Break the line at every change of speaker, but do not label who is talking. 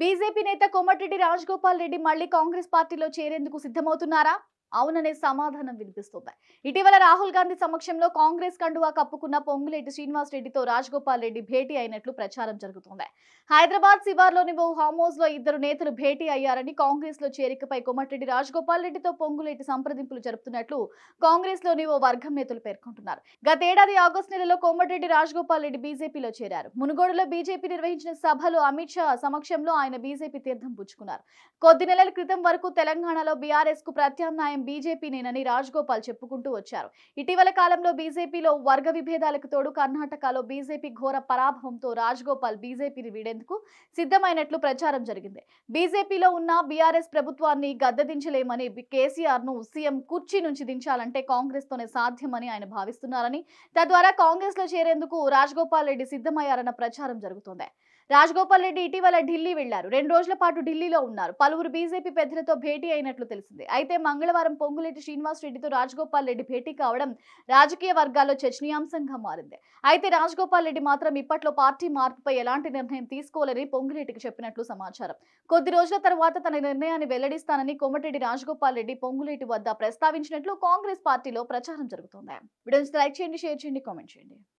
BJP నేత కోమటిరెడ్డి రాజగోపాల్ రెడ్డి మళ్లీ కాంగ్రెస్ పార్టీలో చేరేందుకు సిద్ధమవుతున్నారా అవుననే సమాధానం వినిపిస్తోంది ఇటీవల రాహుల్ గాంధీ సమక్షంలో కాంగ్రెస్ కండువా కప్పుకున్న పొంగులేటి శ్రీనివాస్ రెడ్డితో రాజగోపాల్ రెడ్డి భేటీ అయినట్లు ప్రచారం జరుగుతోంది హైదరాబాద్ శివార్లోని ఓ హౌస్ లో ఇద్దరు నేతలు భేటీ అయ్యారని కాంగ్రెస్ లో చేరికపై కొమటిరెడ్డి రాజగోపాల్ రెడ్డితో పొంగులేటి సంప్రదింపులు జరుపుతున్నట్లు కాంగ్రెస్ లోని ఓ వర్గం నేతలు పేర్కొంటున్నారు గతేడాది ఆగస్టు నెలలో కోమటిరెడ్డి రాజగోపాల్ రెడ్డి బీజేపీలో చేరారు మునుగోడులో బీజేపీ నిర్వహించిన సభలో అమిత్ షా సమక్షంలో ఆయన బీజేపీ తీర్థం పుచ్చుకున్నారు కొద్ది నెలల క్రితం వరకు తెలంగాణలో బీఆర్ఎస్ కు ప్రత్యామ్నాయం బీజేపీ నేనని రాజగోపాల్ చెప్పుకుంటూ వచ్చారు ఇటీవల కాలంలో బీజేపీలో వర్గ విభేదాలకు తోడు కర్ణాటకలో బీజేపీ ఘోర పరాభవంతో రాజగోపాల్ బీజేపీని వీడేందుకు సిద్ధమైనట్లు ప్రచారం జరిగింది బీజేపీలో ఉన్న బీఆర్ఎస్ ప్రభుత్వాన్ని గద్దదించలేమని కేసీఆర్ ను సీఎం కుర్చీ నుంచి దించాలంటే కాంగ్రెస్ తోనే సాధ్యమని ఆయన భావిస్తున్నారని తద్వారా కాంగ్రెస్ లో చేరేందుకు రాజగోపాల్ రెడ్డి సిద్ధమయ్యారన్న ప్రచారం జరుగుతోంది రాజగోపాల్ రెడ్డి ఇటీవల ఢిల్లీ వెళ్లారు రెండు రోజుల పాటు ఢిల్లీలో ఉన్నారు పలువురు బీజేపీ పెద్దలతో భేటీ అయినట్లు తెలిసింది అయితే మంగళవారం పొంగులేటి శ్రీనివాస్ రెడ్డితో రాజగోపాల్ రెడ్డి భేటీ కావడం రాజకీయ వర్గాల్లో చర్చనీయాంశంగా మారింది అయితే రాజగోపాల్ రెడ్డి మాత్రం ఇప్పట్లో పార్టీ మార్పుపై ఎలాంటి నిర్ణయం తీసుకోలేని పొంగులేటికి చెప్పినట్లు సమాచారం కొద్ది రోజుల తర్వాత తన నిర్ణయాన్ని వెల్లడిస్తానని కోమటిరెడ్డి రాజగోపాల్ రెడ్డి పొంగులేటి వద్ద ప్రస్తావించినట్లు కాంగ్రెస్ పార్టీలో ప్రచారం జరుగుతోంది లైక్ చేయండి షేర్ చేయండి కామెంట్ చేయండి